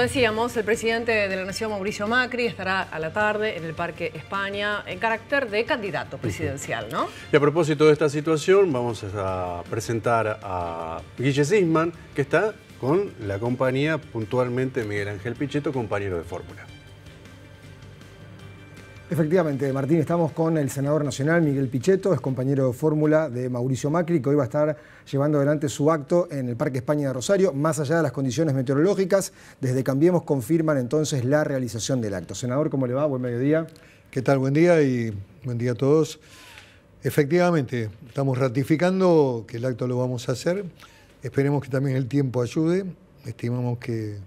decíamos, el presidente de la Nación, Mauricio Macri, estará a la tarde en el Parque España en carácter de candidato presidencial, ¿no? Y a propósito de esta situación, vamos a presentar a Guille Sisman, que está con la compañía puntualmente Miguel Ángel Pichetto, compañero de fórmula. Efectivamente, Martín, estamos con el senador nacional Miguel Pichetto, es compañero de fórmula de Mauricio Macri, que hoy va a estar llevando adelante su acto en el Parque España de Rosario, más allá de las condiciones meteorológicas. Desde Cambiemos confirman entonces la realización del acto. Senador, ¿cómo le va? Buen mediodía. ¿Qué tal? Buen día y buen día a todos. Efectivamente, estamos ratificando que el acto lo vamos a hacer. Esperemos que también el tiempo ayude. Estimamos que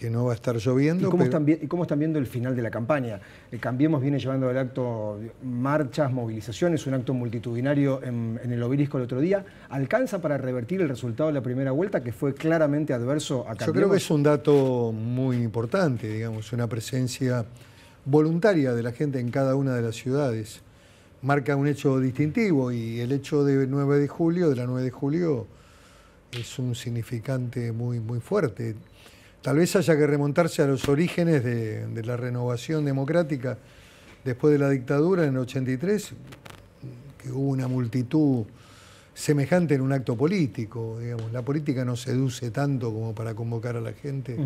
que no va a estar lloviendo. ¿Y cómo, están, viendo el final de la campaña? El eh, Cambiemos viene llevando el acto marchas, movilizaciones, un acto multitudinario en, el obelisco el otro día. ¿Alcanza para revertir el resultado de la primera vuelta que fue claramente adverso a Cambiemos? Yo creo que es un dato muy importante, digamos, una presencia voluntaria de la gente en cada una de las ciudades. Marca un hecho distintivo y el hecho de 9 de julio, de la 9 de julio, es un significante muy, muy fuerte. Tal vez haya que remontarse a los orígenes de, la renovación democrática después de la dictadura en el 83, que hubo una multitud semejante en un acto político, digamos. La política no seduce tanto como para convocar a la gente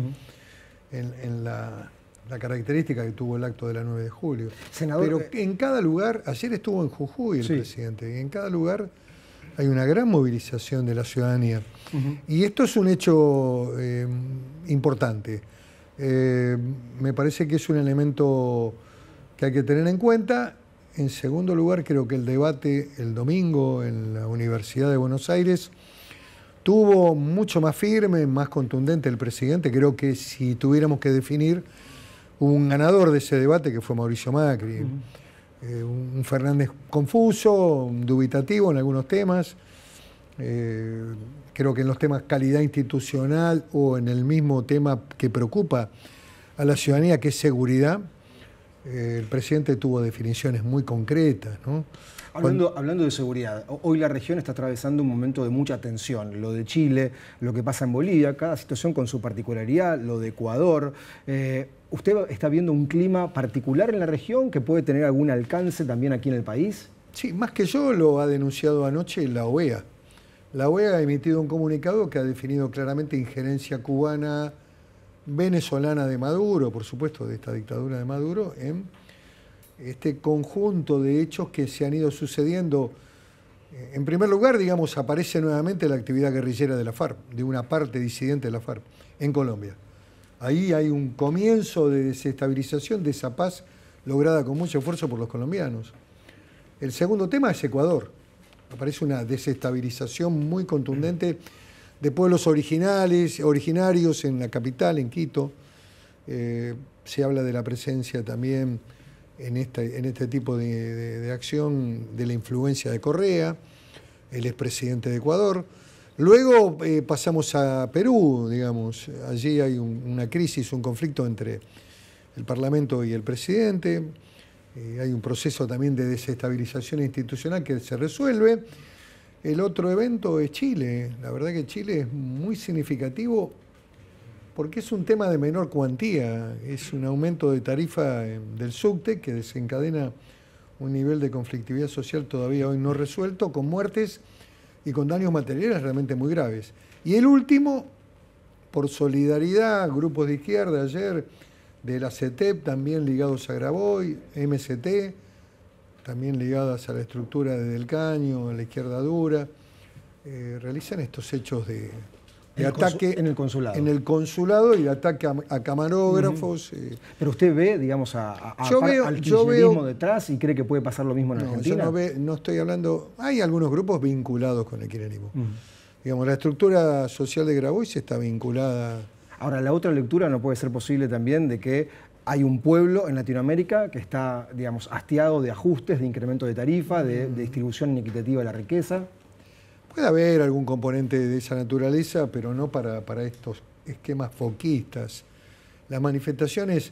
en, la, característica que tuvo el acto de la 9 de julio. Pero eh, en cada lugar, ayer estuvo en Jujuy el presidente, y en cada lugar hay una gran movilización de la ciudadanía. Y esto es un hecho eh, importante. Eh, me parece que es un elemento que hay que tener en cuenta. En segundo lugar, creo que el debate el domingo en la Universidad de Buenos Aires tuvo mucho más firme, más contundente el presidente. Creo que si tuviéramos que definir un ganador de ese debate, que fue Mauricio Macri, eh, un Fernández confuso, dubitativo en algunos temas. Eh, creo que en los temas calidad institucional o en el mismo tema que preocupa a la ciudadanía, que es seguridad, eh, el presidente tuvo definiciones muy concretas. ¿no? Hablando, de seguridad, hoy la región está atravesando un momento de mucha tensión. Lo de Chile, lo que pasa en Bolivia, cada situación con su particularidad, lo de Ecuador. Eh, ¿Usted está viendo un clima particular en la región que puede tener algún alcance también aquí en el país? Sí, más que yo lo ha denunciado anoche la OEA. La OEA ha emitido un comunicado que ha definido claramente injerencia cubana, venezolana de Maduro, por supuesto, de esta dictadura de Maduro, en este conjunto de hechos que se han ido sucediendo. En primer lugar, digamos, aparece nuevamente la actividad guerrillera de la FARC, de una parte disidente de la FARC, en Colombia. Ahí hay un comienzo de desestabilización de esa paz lograda con mucho esfuerzo por los colombianos. El segundo tema es Ecuador. Aparece una desestabilización muy contundente de pueblos originales, originarios en la capital, en Quito. Eh, se habla de la presencia también en, este, en este tipo de, acción de la influencia de Correa, el expresidente de Ecuador. Luego eh, pasamos a Perú, digamos, allí hay una crisis, un conflicto entre el Parlamento y el presidente, eh, hay un proceso también de desestabilización institucional que se resuelve. El otro evento es Chile. La verdad que Chile es muy significativo porque es un tema de menor cuantía. Es un aumento de tarifa eh, del subte que desencadena un nivel de conflictividad social todavía hoy no resuelto, con muertes y con daños materiales realmente muy graves. Y el último, por solidaridad, grupos de izquierda ayer, de la CETEP también ligados a Graboy, MCT, también ligadas a la estructura de Del Caño, a la izquierda dura, eh, realizan estos hechos de, ataque en el consulado. En el consulado y de ataque a, camarógrafos. Eh. Pero usted ve, digamos, a, al kirchnerismo detrás y cree que puede pasar lo mismo en no, Argentina. no, yo no, estoy hablando. Hay algunos grupos vinculados con el kirchnerismo. Digamos, la estructura social de Grabois está vinculada. Ahora, la otra lectura no puede ser posible también de que hay un pueblo en Latinoamérica que está, digamos, hastiado de ajustes, de incremento de tarifa, mm. de, distribución inequitativa de la riqueza. Puede haber algún componente de esa naturaleza, pero no para, para estos esquemas foquistas. Las manifestaciones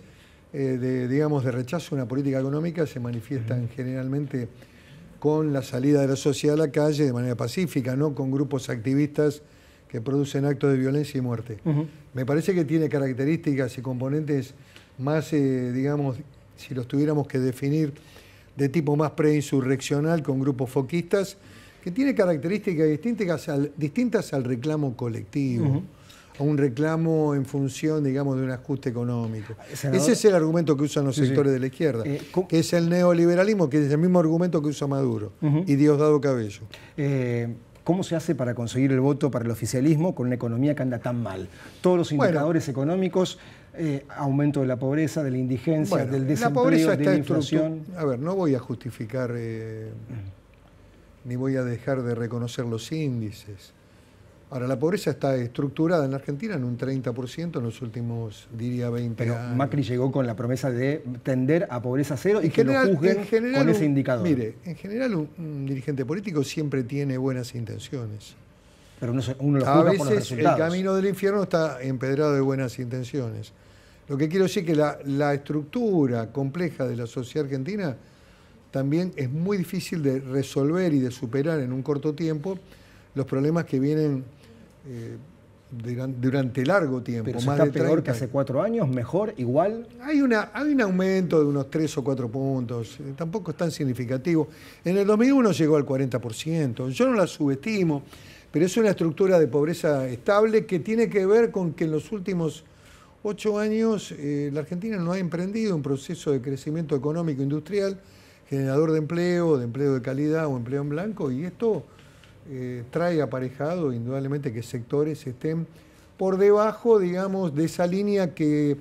eh, de, digamos, de rechazo a una política económica se manifiestan generalmente con la salida de la sociedad a la calle de manera pacífica, no con grupos activistas que producen actos de violencia y muerte. Me parece que tiene características y componentes más, eh, digamos, si los tuviéramos que definir, de tipo más preinsurreccional con grupos foquistas, que tiene características distintas al, distintas al reclamo colectivo. a un reclamo en función, digamos, de un ajuste económico. Ese es el argumento que usan los sectores de la izquierda, eh, que es el neoliberalismo, que es el mismo argumento que usa Maduro y Diosdado Cabello. Eh, ¿Cómo se hace para conseguir el voto para el oficialismo con una economía que anda tan mal? Todos los indicadores económicos, eh, aumento de la pobreza, de la indigencia, del desempleo, de la inflación. A ver, no voy a justificar eh, ni voy a dejar de reconocer los índices. Ahora, la pobreza está estructurada en la Argentina en un 30% en los últimos, diría, 20 años. Pero Macri llegó con la promesa de tender a pobreza cero y que general, lo juzguen con ese indicador. Mire, en general un, dirigente político siempre tiene buenas intenciones. Pero uno, uno lo juzga a veces, los el camino del infierno está empedrado de buenas intenciones. Lo que quiero decir es que la estructura compleja de la sociedad argentina también es muy difícil de resolver y de superar en un corto tiempo los problemas que vienen eh, durante largo tiempo. Pero más está peor que hace cuatro años, mejor, igual. Hay, una, hay un aumento de unos tres o cuatro puntos, eh, tampoco es tan significativo. En el 2001 llegó al 40%, yo no la subestimo, pero es una estructura de pobreza estable que tiene que ver con que en los últimos ocho años eh, la Argentina no ha emprendido un proceso de crecimiento económico industrial generador de empleo, de empleo de calidad o empleo en blanco, y esto eh, trae aparejado indudablemente que sectores estén por debajo, digamos, de esa línea que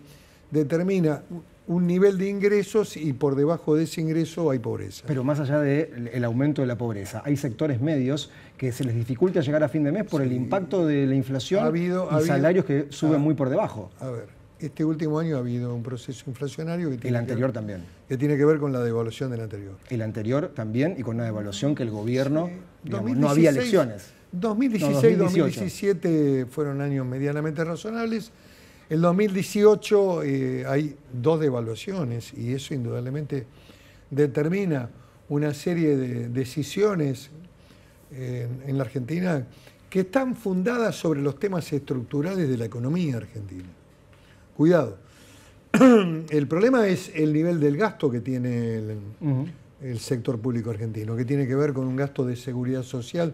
determina un nivel de ingresos y por debajo de ese ingreso hay pobreza. Pero más allá del aumento de la pobreza, hay sectores medios que se les dificulta llegar a fin de mes por el impacto de la inflación y salarios que suben ah. muy por debajo. A ver, este último año ha habido un proceso inflacionario que tiene el anterior también que tiene que ver con la devaluación del anterior el anterior también y con una devaluación que el gobierno no había elecciones 2016 y 2017 fueron años medianamente razonables el 2018 eh, hay dos devaluaciones y eso indudablemente determina una serie de decisiones eh, en la Argentina que están fundadas sobre los temas estructurales de la economía argentina. Cuidado. El problema es el nivel del gasto que tiene el, sector público argentino, que tiene que ver con un gasto de seguridad social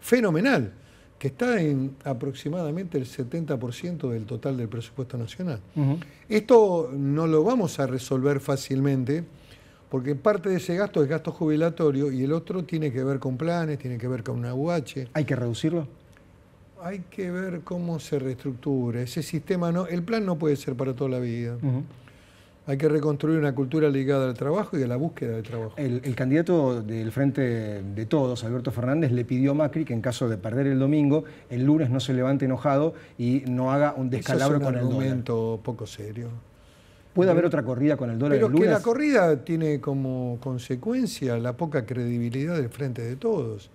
fenomenal, que está en aproximadamente el 70% del total del presupuesto nacional. Esto no lo vamos a resolver fácilmente, porque parte de ese gasto es gasto jubilatorio y el otro tiene que ver con planes, tiene que ver con una UH. ¿Hay que reducirlo? Hay que ver cómo se reestructura. Ese sistema no, el plan no puede ser para toda la vida. Hay que reconstruir una cultura ligada al trabajo y a la búsqueda de trabajo. El, candidato del Frente de Todos, Alberto Fernández, le pidió a Macri que en caso de perder el domingo, el lunes no se levante enojado y no haga un descalabro un con el poco serio. ¿Puede haber otra corrida con el dólar Pero el que la corrida tiene como consecuencia la poca credibilidad del Frente de Todos.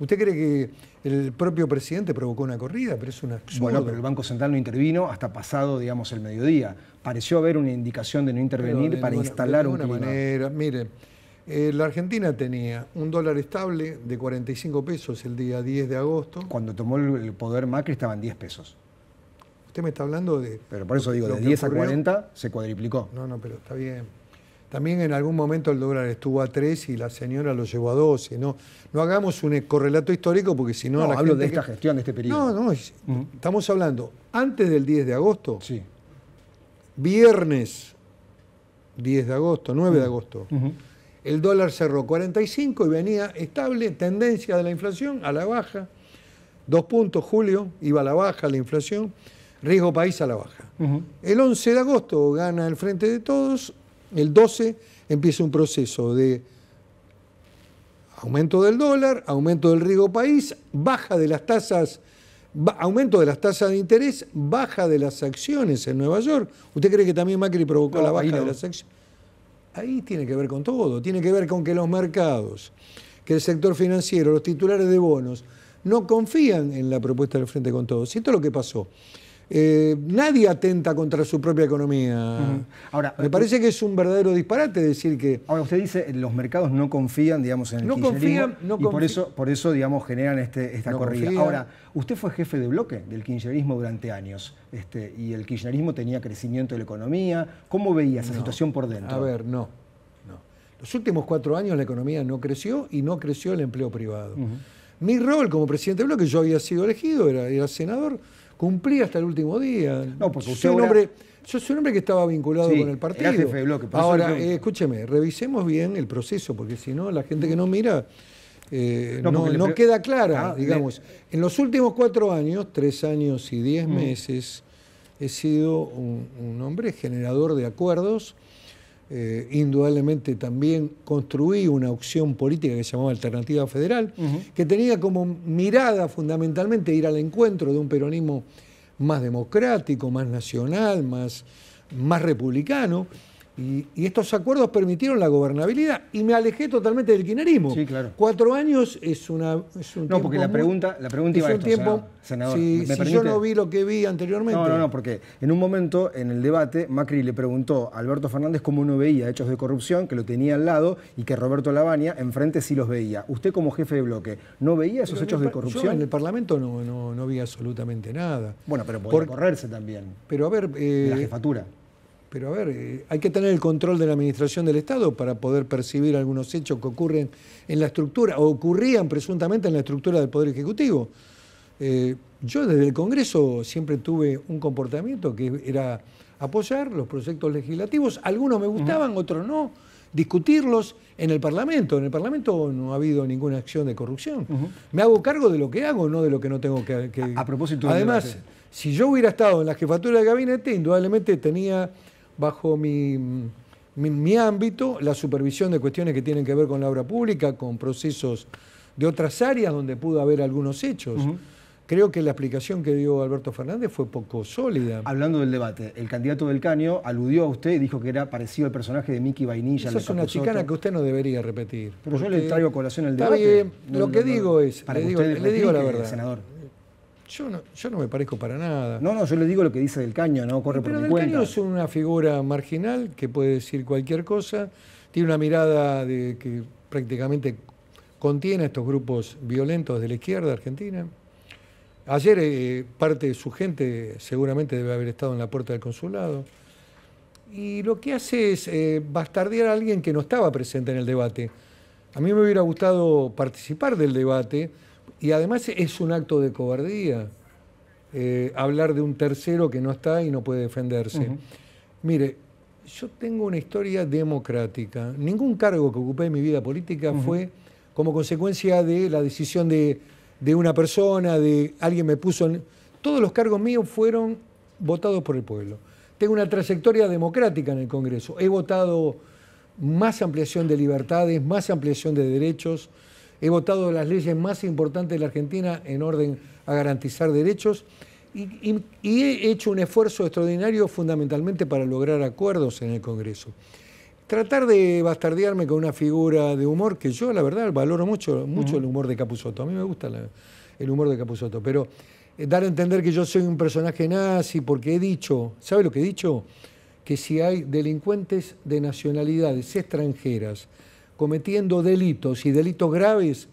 Usted cree que el propio presidente provocó una corrida, pero es una Bueno, pero el Banco Central no intervino hasta pasado, digamos, el mediodía. Pareció haber una indicación de no intervenir para instalar una un mire, eh, la Argentina tenía un dólar estable de 45 pesos el día 10 de agosto. Cuando tomó el poder Macri estaban 10 pesos. Usted me está hablando de... Pero por eso digo, de 10 a 40 se cuadriplicó. No, no, pero está bien. También en algún momento el dólar estuvo a 3 y la señora lo llevó a 12. No, no hagamos un correlato histórico porque si no... No, hablo de esta gestión, de este periodo. No, no, mm. estamos hablando antes del 10 de agosto, sí. viernes 10 de agosto, 9 de mm. agosto, el dólar cerró 45 y venía estable, tendencia de la inflación a la baja. Dos puntos, julio, iba a la baja la inflación, riesgo país a la baja. El 11 de agosto gana el Frente de Todos, el 12 empieza un proceso de aumento del dólar, aumento del riesgo país, baja de las tasas, aumento de las tasas de interés, baja de las acciones en Nueva York. ¿Usted cree que también Macri provocó la baja de las acciones? Ahí tiene que ver con todo, tiene que ver con que los mercados, que el sector financiero, los titulares de bonos, no confían en la propuesta del Frente con Todos. si esto es lo que pasó. Eh, nadie atenta contra su propia economía. Ahora, me parece que es un verdadero disparate decir que. Ahora usted dice los mercados no confían, digamos, en el no confían, y por eso, por eso, digamos, generan este, esta corrida. Ahora, usted fue jefe de bloque del kirchnerismo durante años, este, y el kirchnerismo tenía crecimiento de la economía. ¿Cómo veía esa situación por dentro? A ver, no, Los últimos cuatro años la economía no creció y no creció el empleo privado. Mi rol como presidente de bloque, yo había sido elegido, era, era senador cumplí hasta el último día. No, porque usted hombre, yo soy un hombre que estaba vinculado con el partido. jefe de bloque, ahora, eh, escúcheme, revisemos bien el proceso, porque si no, la gente que eh, no mira no, queda clara, ah, digamos. En los últimos cuatro años, tres años y diez mm. meses, he sido un hombre generador de acuerdos eh, indudablemente también construí una opción política que se llamaba Alternativa Federal, que tenía como mirada fundamentalmente ir al encuentro de un peronismo más democrático, más nacional, más, más republicano. Y, estos acuerdos permitieron la gobernabilidad. Y me alejé totalmente del quinerismo. Sí, claro. Cuatro años es, una, un tiempo. No, porque la pregunta, la pregunta iba tiempo, yo no vi lo que vi anteriormente. No, no, no, porque en un momento, en el debate, Macri le preguntó a Alberto Fernández cómo no veía hechos de corrupción, que lo tenía al lado y que Roberto Lavagna enfrente sí los veía. Usted, como jefe de bloque, ¿no veía esos hechos de corrupción? en el Parlamento no, no, no vi absolutamente nada. Bueno, pero podía correrse también. Pero a ver. la eh, jefatura. Pero a ver, eh, hay que tener el control de la administración del Estado para poder percibir algunos hechos que ocurren en la estructura, o ocurrían presuntamente en la estructura del Poder Ejecutivo. Eh, yo desde el Congreso siempre tuve un comportamiento que era apoyar los proyectos legislativos. Algunos me gustaban, otros no. Discutirlos en el Parlamento. En el Parlamento no ha habido ninguna acción de corrupción. Me hago cargo de lo que hago, no de lo que no tengo que... A, propósito... Además, si yo hubiera estado en la jefatura de gabinete, indudablemente tenía bajo mi, mi, ámbito la supervisión de cuestiones que tienen que ver con la obra pública, con procesos de otras áreas donde pudo haber algunos hechos. Creo que la explicación que dio Alberto Fernández fue poco sólida. Hablando del debate, el candidato del Caño aludió a usted y dijo que era parecido al personaje de Mickey Vainilla. Esa es una chicana que usted no debería repetir. Pero yo le traigo a colación el debate. lo que digo es, le, digo, le digo la verdad. Senador. Yo no, me parezco para nada. No, no, yo le digo lo que dice del caño, no corre por mi cuenta. Caño es una figura marginal que puede decir cualquier cosa, tiene una mirada de que prácticamente contiene a estos grupos violentos de la izquierda argentina. Ayer eh, parte de su gente seguramente debe haber estado en la puerta del consulado. Y lo que hace es eh, bastardear a alguien que no estaba presente en el debate. A mí me hubiera gustado participar del debate y además es un acto de cobardía eh, hablar de un tercero que no está y no puede defenderse. Mire, yo tengo una historia democrática. Ningún cargo que ocupé en mi vida política fue como consecuencia de la decisión de, de, una persona, de alguien me puso en... Todos los cargos míos fueron votados por el pueblo. Tengo una trayectoria democrática en el Congreso. He votado más ampliación de libertades, más ampliación de derechos. He votado las leyes más importantes de la Argentina en orden a garantizar derechos y, he hecho un esfuerzo extraordinario fundamentalmente para lograr acuerdos en el Congreso. Tratar de bastardearme con una figura de humor que yo, la verdad, valoro mucho, mucho el humor de Capusotto. A mí me gusta el humor de Capusotto, pero eh, dar a entender que yo soy un personaje nazi porque he dicho, ¿sabe lo que he dicho? Que si hay delincuentes de nacionalidades extranjeras cometiendo delitos y delitos graves,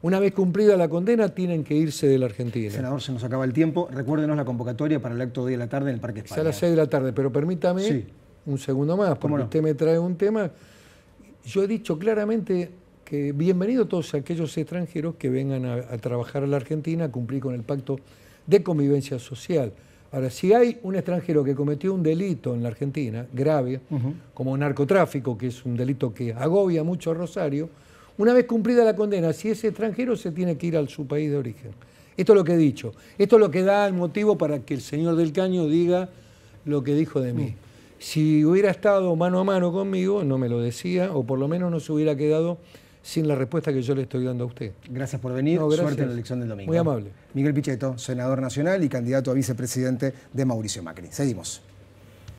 una vez cumplida la condena, tienen que irse de la Argentina. Senador, se nos acaba el tiempo. Recuérdenos la convocatoria para el acto de la tarde en el Parque España. Es a las 6 de la tarde, pero permítame un segundo más, porque usted me trae un tema. Yo he dicho claramente que bienvenido a todos aquellos extranjeros que vengan a, a trabajar a la Argentina, a cumplir con el pacto de convivencia social. Ahora, si hay un extranjero que cometió un delito en la Argentina, grave, como como narcotráfico, que es un delito que agobia mucho a Rosario, una vez cumplida la condena, si es extranjero, se tiene que ir al su país de origen. Esto es lo que he dicho. Esto es lo que da el motivo para que el señor del Caño diga lo que dijo de mí. Mm. Si hubiera estado mano a mano conmigo, no me lo decía, o por lo menos no se hubiera quedado sin la respuesta que yo le estoy dando a usted. Gracias por venir, suerte en la elección del domingo. Muy amable. Miguel Pichetto, senador nacional y candidato a vicepresidente de Mauricio Macri. Seguimos.